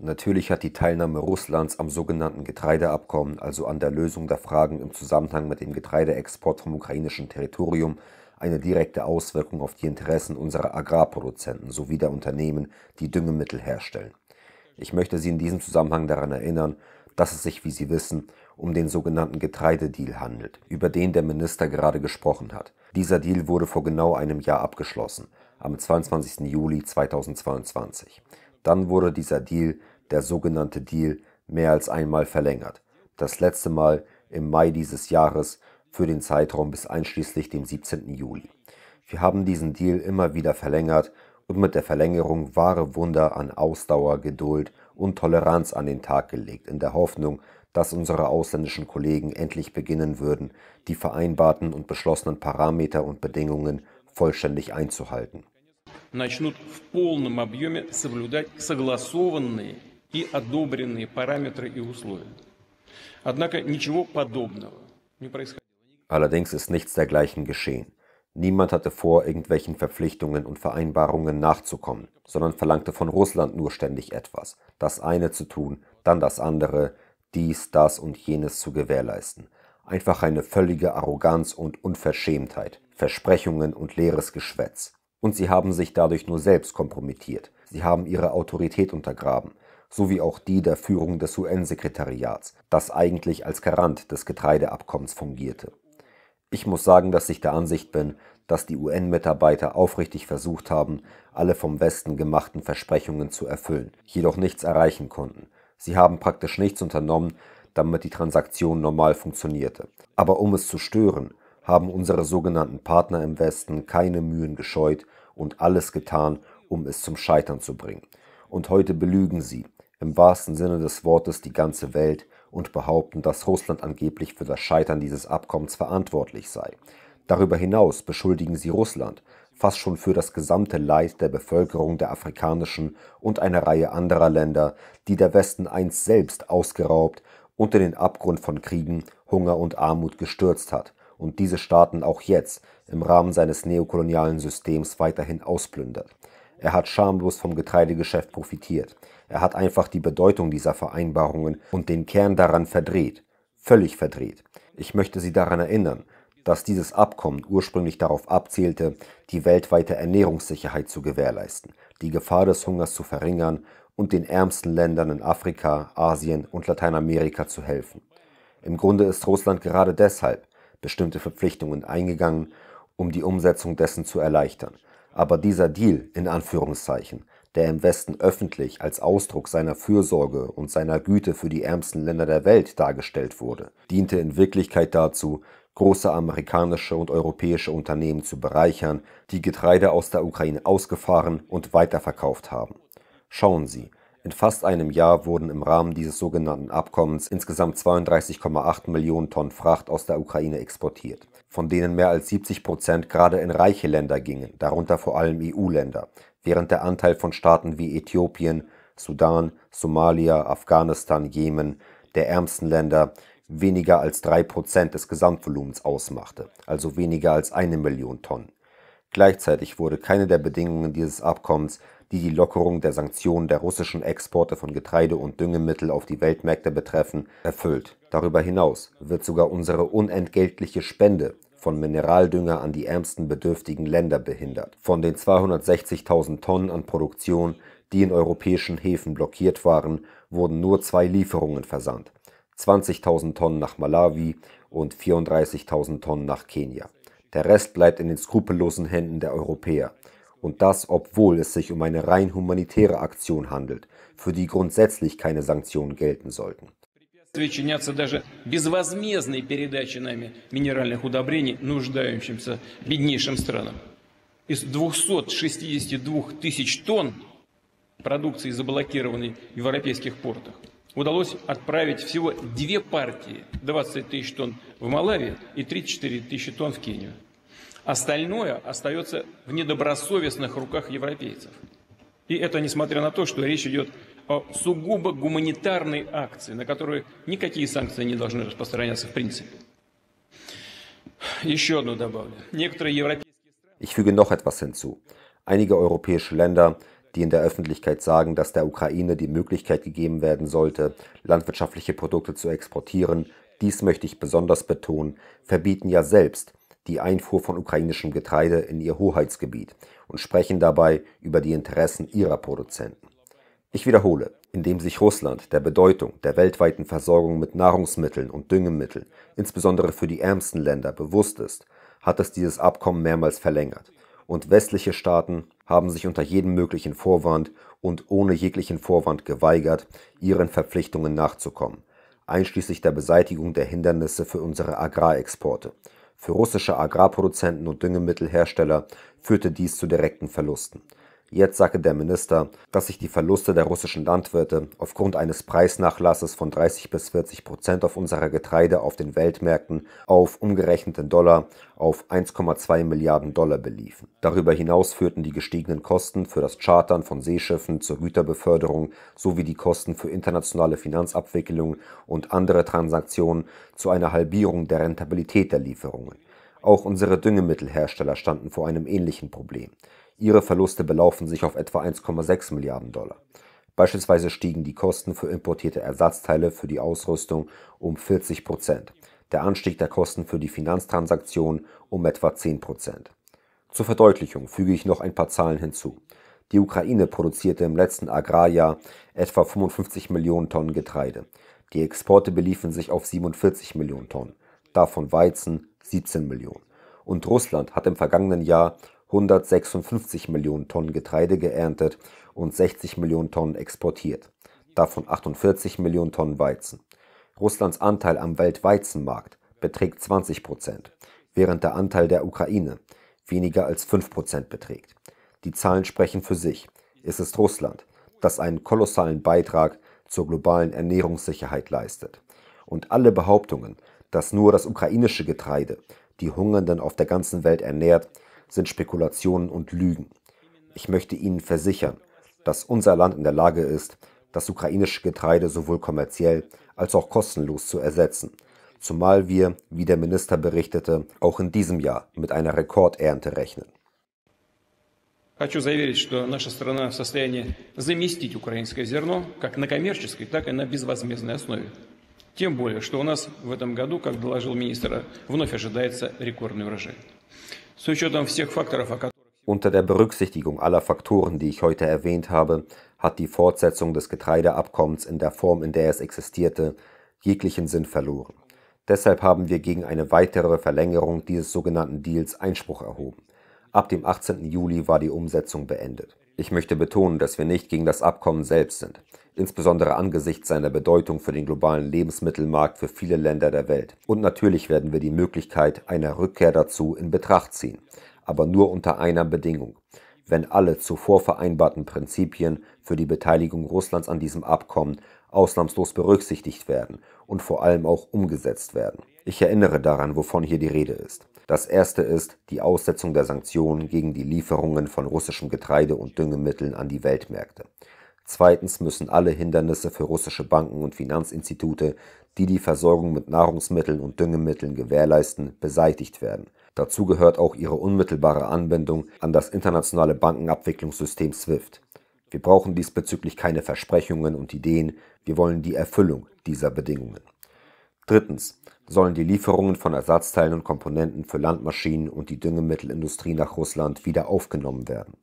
Natürlich hat die Teilnahme Russlands am sogenannten Getreideabkommen, also an der Lösung der Fragen im Zusammenhang mit dem Getreideexport vom ukrainischen Territorium, eine direkte Auswirkung auf die Interessen unserer Agrarproduzenten sowie der Unternehmen, die Düngemittel herstellen. Ich möchte Sie in diesem Zusammenhang daran erinnern, dass es sich, wie Sie wissen, um den sogenannten Getreidedeal handelt, über den der Minister gerade gesprochen hat. Dieser Deal wurde vor genau einem Jahr abgeschlossen, am 22. Juli 2022. Dann wurde dieser Deal, der sogenannte Deal, mehr als einmal verlängert. Das letzte Mal im Mai dieses Jahres für den Zeitraum bis einschließlich dem 17. Juli. Wir haben diesen Deal immer wieder verlängert und mit der Verlängerung wahre Wunder an Ausdauer, Geduld und Toleranz an den Tag gelegt, in der Hoffnung, dass unsere ausländischen Kollegen endlich beginnen würden, die vereinbarten und beschlossenen Parameter und Bedingungen vollständig einzuhalten начнут в полном объеме соблюдать согласованные и одобренные параметры и условия. Однако ничего подобного не происходило. Allerdings ist nichts dergleichen geschehen. Niemand hatte vor, irgendwelchen Verpflichtungen und Vereinbarungen nachzukommen, sondern verlangte von Russland nur ständig etwas, das eine zu tun, dann das andere, dies, das und jenes zu gewährleisten. Einfach eine völlige Arroganz und Unverschämtheit, Versprechungen und leeres Geschwätz und sie haben sich dadurch nur selbst kompromittiert. Sie haben ihre Autorität untergraben, sowie auch die der Führung des UN-Sekretariats, das eigentlich als Garant des Getreideabkommens fungierte. Ich muss sagen, dass ich der Ansicht bin, dass die UN-Mitarbeiter aufrichtig versucht haben, alle vom Westen gemachten Versprechungen zu erfüllen, jedoch nichts erreichen konnten. Sie haben praktisch nichts unternommen, damit die Transaktion normal funktionierte. Aber um es zu stören, haben unsere sogenannten Partner im Westen keine Mühen gescheut und alles getan, um es zum Scheitern zu bringen. Und heute belügen sie, im wahrsten Sinne des Wortes, die ganze Welt und behaupten, dass Russland angeblich für das Scheitern dieses Abkommens verantwortlich sei. Darüber hinaus beschuldigen sie Russland, fast schon für das gesamte Leid der Bevölkerung der afrikanischen und einer Reihe anderer Länder, die der Westen einst selbst ausgeraubt und in den Abgrund von Kriegen, Hunger und Armut gestürzt hat und diese Staaten auch jetzt im Rahmen seines neokolonialen Systems weiterhin ausplündert. Er hat schamlos vom Getreidegeschäft profitiert. Er hat einfach die Bedeutung dieser Vereinbarungen und den Kern daran verdreht. Völlig verdreht. Ich möchte Sie daran erinnern, dass dieses Abkommen ursprünglich darauf abzielte, die weltweite Ernährungssicherheit zu gewährleisten, die Gefahr des Hungers zu verringern und den ärmsten Ländern in Afrika, Asien und Lateinamerika zu helfen. Im Grunde ist Russland gerade deshalb bestimmte Verpflichtungen eingegangen, um die Umsetzung dessen zu erleichtern. Aber dieser Deal, in Anführungszeichen, der im Westen öffentlich als Ausdruck seiner Fürsorge und seiner Güte für die ärmsten Länder der Welt dargestellt wurde, diente in Wirklichkeit dazu, große amerikanische und europäische Unternehmen zu bereichern, die Getreide aus der Ukraine ausgefahren und weiterverkauft haben. Schauen Sie, in fast einem Jahr wurden im Rahmen dieses sogenannten Abkommens insgesamt 32,8 Millionen Tonnen Fracht aus der Ukraine exportiert, von denen mehr als 70 Prozent gerade in reiche Länder gingen, darunter vor allem EU-Länder, während der Anteil von Staaten wie Äthiopien, Sudan, Somalia, Afghanistan, Jemen, der ärmsten Länder weniger als 3% des Gesamtvolumens ausmachte, also weniger als eine Million Tonnen. Gleichzeitig wurde keine der Bedingungen dieses Abkommens die die Lockerung der Sanktionen der russischen Exporte von Getreide und Düngemittel auf die Weltmärkte betreffen, erfüllt. Darüber hinaus wird sogar unsere unentgeltliche Spende von Mineraldünger an die ärmsten bedürftigen Länder behindert. Von den 260.000 Tonnen an Produktion, die in europäischen Häfen blockiert waren, wurden nur zwei Lieferungen versandt. 20.000 Tonnen nach Malawi und 34.000 Tonnen nach Kenia. Der Rest bleibt in den skrupellosen Händen der Europäer. und das obwohl es sich um eine rein humanitäre Aktion handelt, für die grundsätzlich keine Sanktionen gelten sollten. Причиняться даже безвозмездной передачи нами минеральных удобрений нуждающимся беднейшим странам. Из 262 тысяч тонн продукции, заблокированной в европейских портах, удалось отправить всего две партии, 20 тысяч тонн в Малави и 34 тысячи тонн в Кению. Остальное остается в недобросовестных руках европейцев. И это несмотря на то, что речь идет о сугубо гуманитарной акции, на которую никакие санкции не должны распространяться в принципе. Еще одну добавлю. Некоторые европейские Ich füge noch etwas hinzu. Einige europäische Länder, die in der Öffentlichkeit sagen, dass der Ukraine die Möglichkeit gegeben werden sollte, landwirtschaftliche Produkte zu exportieren, dies möchte ich besonders betonen, verbieten ja selbst die Einfuhr von ukrainischem Getreide in ihr Hoheitsgebiet und sprechen dabei über die Interessen ihrer Produzenten. Ich wiederhole, indem sich Russland der Bedeutung der weltweiten Versorgung mit Nahrungsmitteln und Düngemitteln, insbesondere für die ärmsten Länder, bewusst ist, hat es dieses Abkommen mehrmals verlängert. Und westliche Staaten haben sich unter jedem möglichen Vorwand und ohne jeglichen Vorwand geweigert, ihren Verpflichtungen nachzukommen, einschließlich der Beseitigung der Hindernisse für unsere Agrarexporte für russische Agrarproduzenten und Düngemittelhersteller führte dies zu direkten Verlusten Jetzt sagte der Minister, dass sich die Verluste der russischen Landwirte aufgrund eines Preisnachlasses von 30 bis 40 Prozent auf unserer Getreide auf den Weltmärkten auf umgerechneten Dollar auf 1,2 Milliarden Dollar beliefen. Darüber hinaus führten die gestiegenen Kosten für das Chartern von Seeschiffen zur Güterbeförderung sowie die Kosten für internationale Finanzabwicklung und andere Transaktionen zu einer Halbierung der Rentabilität der Lieferungen. Auch unsere Düngemittelhersteller standen vor einem ähnlichen Problem. Ihre Verluste belaufen sich auf etwa 1,6 Milliarden Dollar. Beispielsweise stiegen die Kosten für importierte Ersatzteile für die Ausrüstung um 40 Prozent, der Anstieg der Kosten für die Finanztransaktionen um etwa 10 Prozent. Zur Verdeutlichung füge ich noch ein paar Zahlen hinzu. Die Ukraine produzierte im letzten Agrarjahr etwa 55 Millionen Tonnen Getreide. Die Exporte beliefen sich auf 47 Millionen Tonnen, davon Weizen 17 Millionen. Und Russland hat im vergangenen Jahr 156 Millionen Tonnen Getreide geerntet und 60 Millionen Tonnen exportiert, davon 48 Millionen Tonnen Weizen. Russlands Anteil am Weltweizenmarkt beträgt 20 Prozent, während der Anteil der Ukraine weniger als 5 Prozent beträgt. Die Zahlen sprechen für sich. Es ist Russland, das einen kolossalen Beitrag zur globalen Ernährungssicherheit leistet. Und alle Behauptungen, dass nur das ukrainische Getreide die Hungernden auf der ganzen Welt ernährt, sind Spekulationen und Lügen. Ich möchte Ihnen versichern, dass unser Land in der Lage ist, das ukrainische Getreide sowohl kommerziell als auch kostenlos zu ersetzen, zumal wir, wie der Minister berichtete, auch in diesem Jahr mit einer Rekordernte rechnen. Хочу заверить, что наша страна в состоянии заместить украинское зерно как на коммерческой, так и на безвозмездной основе. Тем более, что у нас в этом году, как доложил министр, вновь ожидается рекордный урожай. Unter der Berücksichtigung aller Faktoren, die ich heute erwähnt habe, hat die Fortsetzung des Getreideabkommens in der Form, in der es existierte, jeglichen Sinn verloren. Deshalb haben wir gegen eine weitere Verlängerung dieses sogenannten Deals Einspruch erhoben. Ab dem 18. Juli war die Umsetzung beendet. Ich möchte betonen, dass wir nicht gegen das Abkommen selbst sind, insbesondere angesichts seiner Bedeutung für den globalen Lebensmittelmarkt für viele Länder der Welt. Und natürlich werden wir die Möglichkeit einer Rückkehr dazu in Betracht ziehen, aber nur unter einer Bedingung wenn alle zuvor vereinbarten Prinzipien für die Beteiligung Russlands an diesem Abkommen ausnahmslos berücksichtigt werden und vor allem auch umgesetzt werden. Ich erinnere daran, wovon hier die Rede ist. Das erste ist die Aussetzung der Sanktionen gegen die Lieferungen von russischem Getreide und Düngemitteln an die Weltmärkte. Zweitens müssen alle Hindernisse für russische Banken und Finanzinstitute, die die Versorgung mit Nahrungsmitteln und Düngemitteln gewährleisten, beseitigt werden. Dazu gehört auch ihre unmittelbare Anbindung an das internationale Bankenabwicklungssystem SWIFT. Wir brauchen diesbezüglich keine Versprechungen und Ideen, wir wollen die Erfüllung dieser Bedingungen. Drittens sollen die Lieferungen von Ersatzteilen und Komponenten für Landmaschinen und die Düngemittelindustrie nach Russland wieder aufgenommen werden.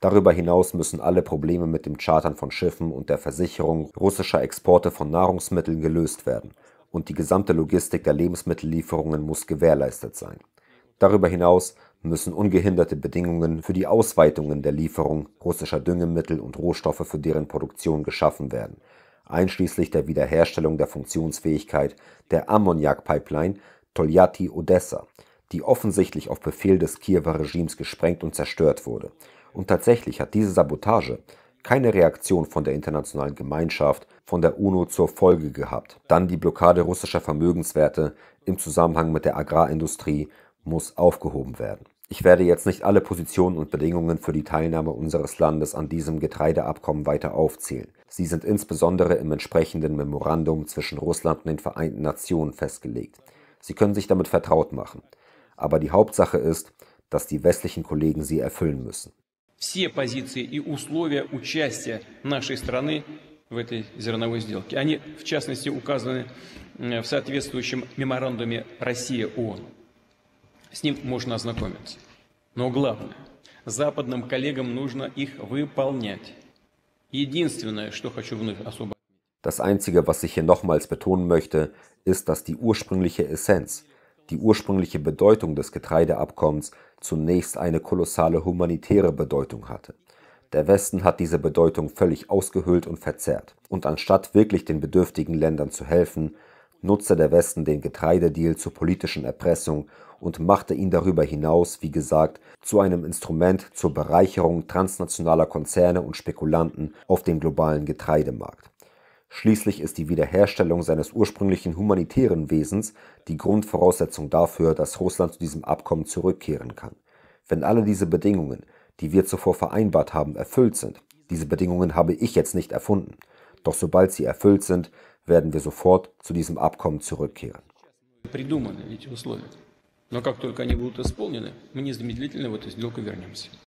Darüber hinaus müssen alle Probleme mit dem Chartern von Schiffen und der Versicherung russischer Exporte von Nahrungsmitteln gelöst werden und die gesamte Logistik der Lebensmittellieferungen muss gewährleistet sein. Darüber hinaus müssen ungehinderte Bedingungen für die Ausweitungen der Lieferung russischer Düngemittel und Rohstoffe für deren Produktion geschaffen werden, einschließlich der Wiederherstellung der Funktionsfähigkeit der Ammoniak-Pipeline Toljatti-Odessa, die offensichtlich auf Befehl des Kiewer Regimes gesprengt und zerstört wurde. Und tatsächlich hat diese Sabotage keine Reaktion von der internationalen Gemeinschaft, von der UNO zur Folge gehabt. Dann die Blockade russischer Vermögenswerte im Zusammenhang mit der Agrarindustrie muss aufgehoben werden. Ich werde jetzt nicht alle Positionen und Bedingungen für die Teilnahme unseres Landes an diesem Getreideabkommen weiter aufzählen. Sie sind insbesondere im entsprechenden Memorandum zwischen Russland und den Vereinten Nationen festgelegt. Sie können sich damit vertraut machen. Aber die Hauptsache ist, dass die westlichen Kollegen sie erfüllen müssen. Все позиции и условия участия нашей страны в этой зерновой сделке, они в частности указаны э, в соответствующем меморандуме Россия-ООН. С ним можно ознакомиться. Но главное, западным коллегам нужно их выполнять. Единственное, что хочу вновь особо Das Einzige, was ich hier nochmals betonen möchte, ist, dass die ursprüngliche Essenz, die ursprüngliche Bedeutung des Getreideabkommens zunächst eine kolossale humanitäre Bedeutung hatte. Der Westen hat diese Bedeutung völlig ausgehöhlt und verzerrt. Und anstatt wirklich den bedürftigen Ländern zu helfen, nutzte der Westen den Getreidedeal zur politischen Erpressung und machte ihn darüber hinaus, wie gesagt, zu einem Instrument zur Bereicherung transnationaler Konzerne und Spekulanten auf dem globalen Getreidemarkt. Schließlich ist die Wiederherstellung seines ursprünglichen humanitären Wesens die Grundvoraussetzung dafür, dass Russland zu diesem Abkommen zurückkehren kann. Wenn alle diese Bedingungen, die wir zuvor vereinbart haben, erfüllt sind, diese Bedingungen habe ich jetzt nicht erfunden, doch sobald sie erfüllt sind, werden wir sofort zu diesem Abkommen zurückkehren. Придуманы эти условия. Но как только они будут исполнены, мы незамедлительно в эту сделку вернемся.